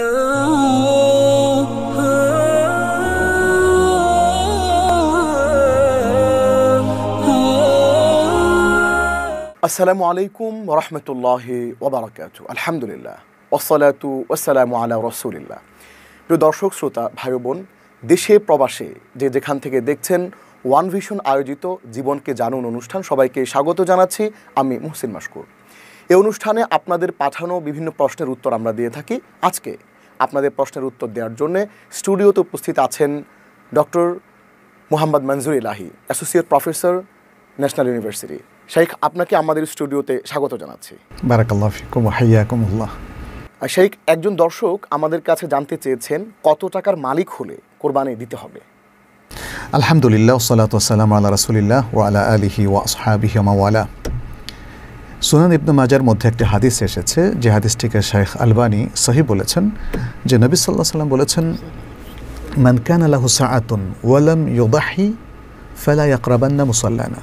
আসসালামু আলাইকুম রহমতুল্লাহ ওবরাকাত আলহামদুলিল্লাহ ওসালাতু ওসালামু আলা রসুলিল্লাহ প্রিয় দর্শক শ্রোতা ভাই বোন দেশে প্রবাসে যে যেখান থেকে দেখছেন ওয়ান ভিশন আয়োজিত জীবনকে জানুন অনুষ্ঠান সবাইকে স্বাগত জানাচ্ছি আমি মোহসিন মাসকুর এই অনুষ্ঠানে আপনাদের পাঠানো বিভিন্ন প্রশ্নের উত্তর আমরা দিয়ে থাকি আজকে আপনাদের প্রশ্নের উত্তর দেওয়ার জন্য স্টুডিওতে উপস্থিত আছেন doctor Mohammad Manzoor Elahi associate professor national university Sheikh আপনাকে আমাদের স্টুডিওতে স্বাগত জানাচ্ছি শেখ একজন দর্শক আমাদের কাছে জানতে চেয়েছেন কত টাকার মালিক হলে কোরবানি দিতে হবে আলহামদুলিল্লাহ সালাত সালাম আল্লাহ রাসুলিল্লাহ ওয়ালা আলিহি ওয়া আসহাবিহি ওয়ালা সুনান ইবনু মাজার মধ্যে একটি হাদিস এসেছে যে হাদিসটিকে শেখ আলবানি সহি বলেছেন যে নবী সাল্লাহ সাল্লাম বলেছেন মানকান আল্লাহ সাআতুন ওয়ালাম ইউবাহি ফেলা ইয়াকরাবান্না মুসাল্লানা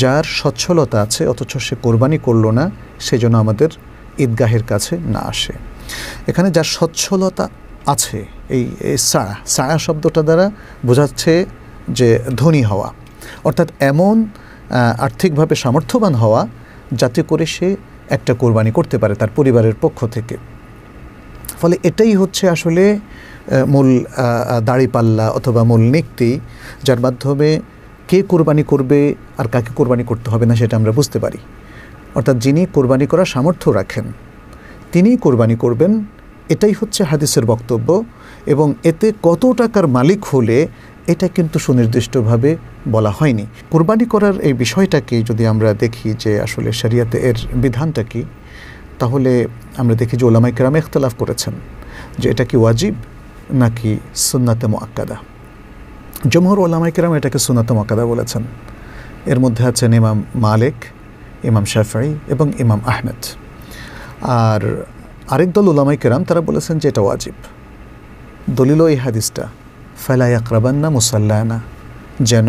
যার সচ্ছলতা আছে অথচ সে কোরবানি করল না সেজন্য আমাদের ঈদগাহের কাছে না আসে এখানে যার সচ্ছলতা আছে এই সাড়া সাড়া শব্দটা দ্বারা বোঝাচ্ছে যে ধনী হওয়া অর্থাৎ এমন আর্থিকভাবে সামর্থ্যবান হওয়া যাতে করে সে একটা কোরবানি করতে পারে তার পরিবারের পক্ষ থেকে ফলে এটাই হচ্ছে আসলে মূল দাড়িপাল্লা অথবা মূল নীতি যার মাধ্যমে কে কোরবানি করবে আর কাকে কোরবানি করতে হবে না সেটা আমরা বুঝতে পারি অর্থাৎ যিনি কোরবানি করার সামর্থ্য রাখেন তিনি কোরবানি করবেন এটাই হচ্ছে হাদিসের বক্তব্য এবং এতে কত টাকার মালিক হলে এটা কিন্তু সুনির্দিষ্টভাবে বলা হয়নি কোরবানি করার এই বিষয়টাকে যদি আমরা দেখি যে আসলে শরিয়াতে এর বিধানটা কি তাহলে আমরা দেখি যে ওলামাই কেরাম এখতলাফ করেছেন যে এটা কি ওয়াজিব নাকি সুন্নাতে মোয়াক্কাদা জমহর ওলামাই কেরাম এটাকে সুন্নাতে মোয়াক্কাদা বলেছেন এর মধ্যে আছেন ইমাম মালিক ইমাম শাফাই এবং ইমাম আহমেদ আর আরেক দল ওলামাই কেরাম তারা বলেছেন যে এটা ওয়াজিব দলিল এই হাদিসটা ফেলা মুসাল্লা না যেন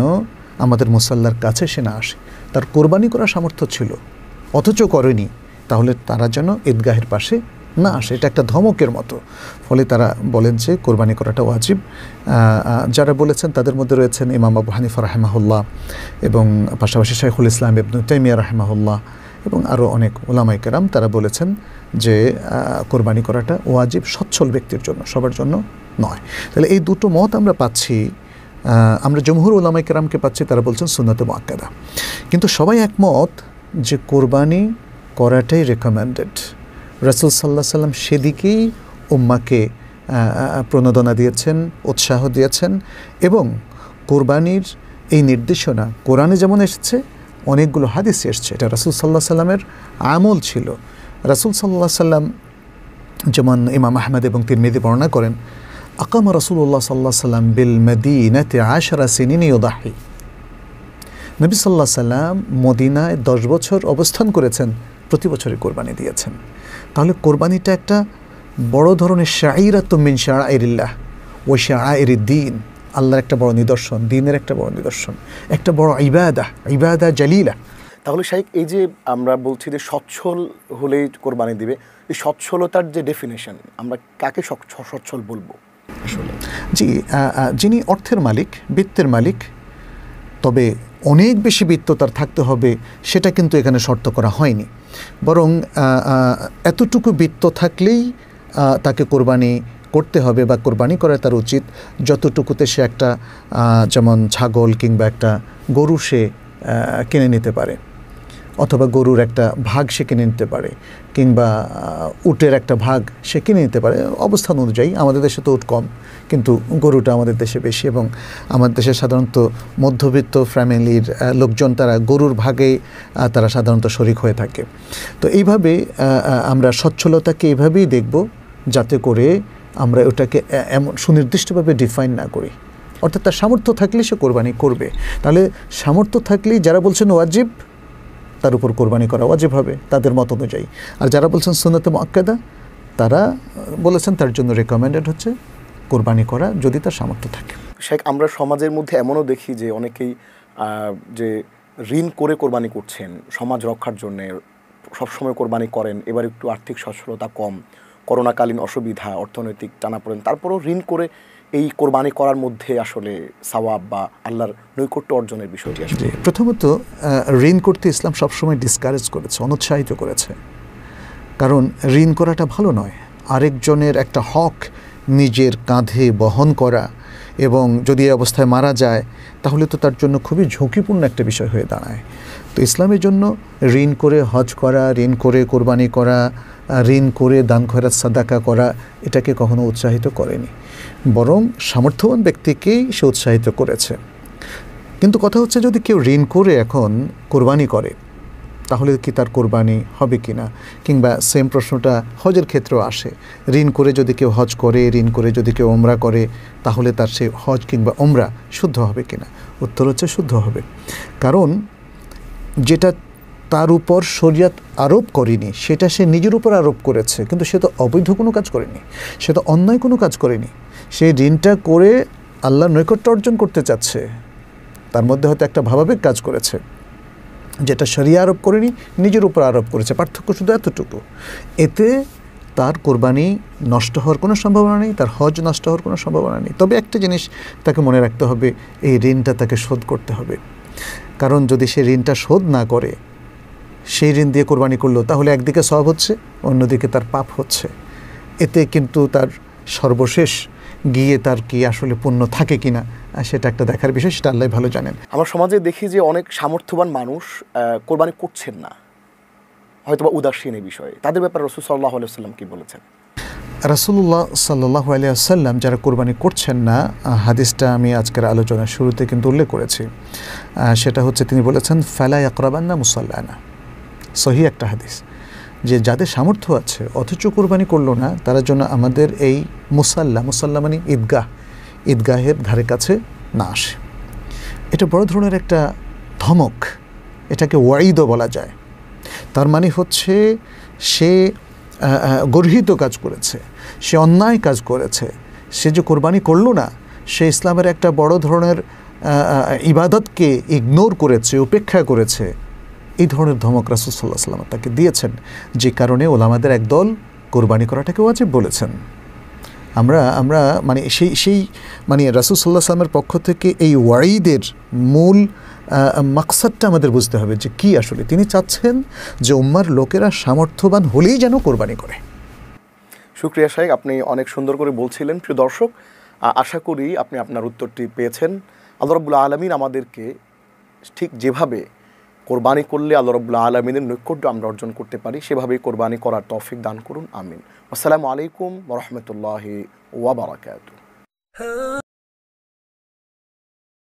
আমাদের মুসাল্লার কাছে সে না আসে তার কোরবানি করার সামর্থ্য ছিল অথচ করেনি তাহলে তারা যেন ঈদগাহের পাশে না আসে এটা একটা ধমকের মতো ফলে তারা বলেন যে কোরবানি করাটা ওয়াজিব যারা বলেছেন তাদের মধ্যে রয়েছেন ইমাম আবু হানিফা রাহেমাহুল্লাহ এবং পাশাপাশি শাইখুল ইসলাম ইবনু তাইমিয়া রাহেমাহুল্লাহ এবং আরও অনেক ওলামাইকেরাম তারা বলেছেন যে কোরবানি করাটা ওয়াজিব সচ্ছল ব্যক্তির জন্য সবার জন্য নয় তাহলে এই দুটো মত আমরা পাচ্ছি আমরা জমহুর উলামাই কেরামকে পাচ্ছি তারা বলছেন সুনাতে মোয়াক্কাদা কিন্তু সবাই একমত যে কোরবানি করাটাই রেকমেন্ডেড রাসুল সাল্লাহ সাল্লাম সেদিকেই উম্মাকে প্রণোদনা দিয়েছেন উৎসাহ দিয়েছেন এবং কোরবানির এই নির্দেশনা কোরআনে যেমন এসেছে অনেকগুলো হাদিস এসছে এটা রাসুল সাল্লাহ সাল্লামের আমল ছিল রাসুল সাল্লাহ সাল্লাম যেমন ইমাম আহমেদ এবং মেদি বর্ণনা করেন আকাম রসুল্লাহ সাল্লাহ সাল্লাম বিল মদিনাতে আশরা সিনিন ইউদাহি নবী সাল্লাহ সাল্লাম মদিনায় দশ বছর অবস্থান করেছেন প্রতি বছরই কোরবানি দিয়েছেন তাহলে কোরবানিটা একটা বড় ধরনের শাইরা তুমিন শাহ আইরিল্লাহ ও শাহ দিন আল্লাহর একটা বড় নিদর্শন দিনের একটা বড় নিদর্শন একটা বড় ইবাদা ইবাদা জালিলা তাহলে শাহিক এই যে আমরা বলছি যে সচ্ছল হলেই কোরবানি দিবে এই সচ্ছলতার যে ডেফিনেশন আমরা কাকে সচ্ছল বলবো জি যিনি অর্থের মালিক বৃত্তের মালিক তবে অনেক বেশি বৃত্ত তার থাকতে হবে সেটা কিন্তু এখানে শর্ত করা হয়নি বরং এতটুকু বৃত্ত থাকলেই তাকে কোরবানি করতে হবে বা কোরবানি করা তার উচিত যতটুকুতে সে একটা যেমন ছাগল কিংবা একটা গরু সে কিনে নিতে পারে অথবা গরুর একটা ভাগ সে কিনে নিতে পারে কিংবা উটের একটা ভাগ সে কিনে নিতে পারে অবস্থান অনুযায়ী আমাদের দেশে তো উট কম কিন্তু গরুটা আমাদের দেশে বেশি এবং আমাদের দেশে সাধারণত মধ্যবিত্ত ফ্যামিলির লোকজন তারা গরুর ভাগে তারা সাধারণত শরিক হয়ে থাকে তো এইভাবে আমরা সচ্ছলতাকে এইভাবেই দেখব যাতে করে আমরা ওটাকে এমন সুনির্দিষ্টভাবে ডিফাইন না করি অর্থাৎ তার সামর্থ্য থাকলে সে কোরবানি করবে তাহলে সামর্থ্য থাকলেই যারা বলছেন ওয়াজিব তার উপর কোরবানি করা অজীব হবে তাদের মত অনুযায়ী আর যারা বলছেন সুন্নতে মক্কাদা তারা বলেছেন তার জন্য রেকমেন্ডেড হচ্ছে কোরবানি করা যদি তার সামর্থ্য থাকে শেখ আমরা সমাজের মধ্যে এমনও দেখি যে অনেকেই যে ঋণ করে কোরবানি করছেন সমাজ রক্ষার জন্যে সবসময় কোরবানি করেন এবার একটু আর্থিক সচ্ছলতা কম করোনাকালীন অসুবিধা অর্থনৈতিক পড়েন তারপরেও ঋণ করে এই কোরবানি করার মধ্যে আসলে সওয়াব বা আল্লাহর নৈকট্য অর্জনের বিষয়টি আসলে প্রথমত ঋণ করতে ইসলাম সবসময় ডিসকারেজ করেছে অনুৎসাহিত করেছে কারণ ঋণ করাটা ভালো নয় আরেকজনের একটা হক নিজের কাঁধে বহন করা এবং যদি এই অবস্থায় মারা যায় তাহলে তো তার জন্য খুবই ঝুঁকিপূর্ণ একটা বিষয় হয়ে দাঁড়ায় তো ইসলামের জন্য ঋণ করে হজ করা ঋণ করে কোরবানি করা ঋণ করে দান খয়রাত সাদাকা করা এটাকে কখনো উৎসাহিত করেনি বরং সামর্থ্যবান ব্যক্তিকেই সে উৎসাহিত করেছে কিন্তু কথা হচ্ছে যদি কেউ ঋণ করে এখন কোরবানি করে তাহলে কি তার কোরবানি হবে কি না কিংবা সেম প্রশ্নটা হজের ক্ষেত্রেও আসে ঋণ করে যদি কেউ হজ করে ঋণ করে যদি কেউ ওমরা করে তাহলে তার সে হজ কিংবা ওমরা শুদ্ধ হবে কি না উত্তর হচ্ছে শুদ্ধ হবে কারণ যেটা তার উপর শরিয়াত আরোপ করেনি সেটা সে নিজের উপর আরোপ করেছে কিন্তু সে তো অবৈধ কোনো কাজ করেনি সে তো অন্যায় কোনো কাজ করেনি সে ঋণটা করে আল্লাহ নৈকট্য অর্জন করতে চাচ্ছে তার মধ্যে হয়তো একটা ভাবাবেগ কাজ করেছে যেটা সরিয়ে আরোপ করেনি নিজের উপর আরোপ করেছে পার্থক্য শুধু এতটুকু এতে তার কোরবানি নষ্ট হওয়ার কোনো সম্ভাবনা নেই তার হজ নষ্ট হওয়ার কোনো সম্ভাবনা নেই তবে একটা জিনিস তাকে মনে রাখতে হবে এই ঋণটা তাকে শোধ করতে হবে কারণ যদি সে ঋণটা শোধ না করে সেই ঋণ দিয়ে কোরবানি করলো তাহলে একদিকে সব হচ্ছে অন্যদিকে তার পাপ হচ্ছে এতে কিন্তু তার সর্বশেষ গিয়ে তার কি আসলে পণ্য থাকে কিনা সেটা একটা দেখার বিষয় সেটা আল্লাহ ভালো জানেন আমরা সমাজে দেখি যে অনেক সামর্থ্যবান মানুষ কোরবানি করছেন না হয়তো বা উদাসীন এই বিষয়ে তাদের ব্যাপারে রসুল সাল্লাহ আলাইসাল্লাম কি বলেছেন রাসুল্লাহ সাল্লাহ আলিয়াল্লাম যারা কোরবানি করছেন না হাদিসটা আমি আজকের আলোচনার শুরুতে কিন্তু উল্লেখ করেছি সেটা হচ্ছে তিনি বলেছেন ফেলা একরাবান্না মুসাল্লানা সহি একটা হাদিস যে যাদের সামর্থ্য আছে অথচ কোরবানি করলো না তারা জন্য আমাদের এই মুসাল্লা মুসাল্লা মানে ঈদগাহ ঈদগাহের ধারে কাছে না আসে এটা বড় ধরনের একটা ধমক এটাকে ওয়াইদও বলা যায় তার মানে হচ্ছে সে গর্হিত কাজ করেছে সে অন্যায় কাজ করেছে সে যে কোরবানি করলো না সে ইসলামের একটা বড় ধরনের ইবাদতকে ইগনোর করেছে উপেক্ষা করেছে এই ধরনের ধমক রাসুলসাল্লাহ সাল্লাম তাকে দিয়েছেন যে কারণে ওলামাদের একদল কোরবানি করাটাকে ওয়াজিব বলেছেন আমরা আমরা মানে সেই সেই মানে রাসুল সাল্লাহ সাল্লামের পক্ষ থেকে এই ওয়াইদের মূল মাকসাদটা আমাদের বুঝতে হবে যে কি আসলে তিনি চাচ্ছেন যে উম্মার লোকেরা সামর্থ্যবান হলেই যেন কোরবানি করে সুক্রিয়া সাহেব আপনি অনেক সুন্দর করে বলছিলেন প্রিয় দর্শক আশা করি আপনি আপনার উত্তরটি পেয়েছেন আল্লাহ রবুল্লা আলমিন আমাদেরকে ঠিক যেভাবে কোরবানি করলে আল্লাহ রবুল্লা আলমিনের নৈকট্য আমরা অর্জন করতে পারি সেভাবেই কোরবানি করার তৌফিক দান করুন আমিন আসসালামু আলাইকুম রহমতুল্লাহ ওয়াবারাকাত